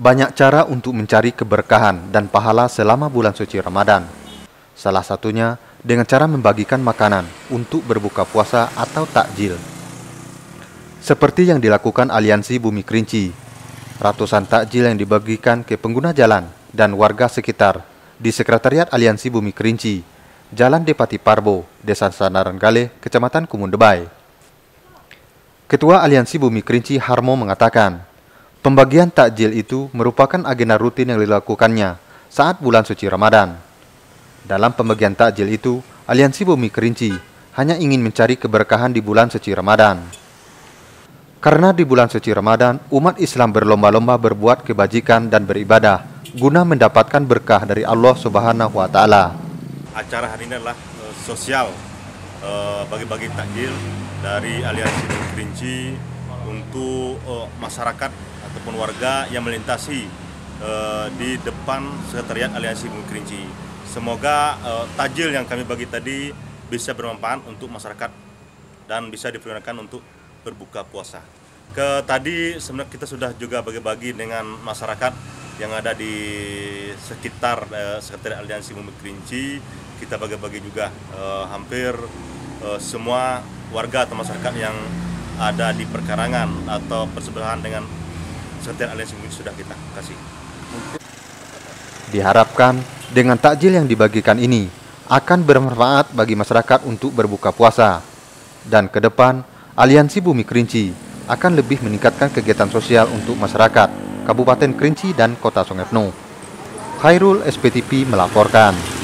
Banyak cara untuk mencari keberkahan dan pahala selama bulan suci Ramadan. Salah satunya dengan cara membagikan makanan untuk berbuka puasa atau takjil. Seperti yang dilakukan Aliansi Bumi Kerinci, ratusan takjil yang dibagikan ke pengguna jalan dan warga sekitar di Sekretariat Aliansi Bumi Kerinci, Jalan Depati Parbo, Desa Sanaran Gale, Kecamatan Kumundebai. Ketua Aliansi Bumi Kerinci Harmo mengatakan, Pembagian takjil itu merupakan agenda rutin yang dilakukannya saat bulan suci Ramadan. Dalam pembagian takjil itu, Aliansi Bumi Kerinci hanya ingin mencari keberkahan di bulan suci Ramadan. Karena di bulan suci Ramadan, umat Islam berlomba-lomba berbuat kebajikan dan beribadah guna mendapatkan berkah dari Allah Subhanahu wa taala. Acara hari ini adalah e, sosial e, bagi-bagi takjil dari Aliansi Bumi Kerinci untuk e, masyarakat ataupun warga yang melintasi e, di depan Sekretariat Aliansi Bumi Kerinci. Semoga e, tajil yang kami bagi tadi bisa bermanfaat untuk masyarakat dan bisa dipergunakan untuk berbuka puasa. Ke tadi sebenarnya kita sudah juga bagi-bagi dengan masyarakat yang ada di sekitar e, Sekretariat Aliansi Bumi Kerinci. Kita bagi-bagi juga e, hampir e, semua warga atau masyarakat yang ada di perkarangan atau persebelahan dengan Aliansi alias sudah kita kasih. Diharapkan dengan takjil yang dibagikan ini akan bermanfaat bagi masyarakat untuk berbuka puasa. Dan ke depan, Aliansi Bumi Kerinci akan lebih meningkatkan kegiatan sosial untuk masyarakat Kabupaten Kerinci dan Kota Songepno. Khairul SPTP melaporkan.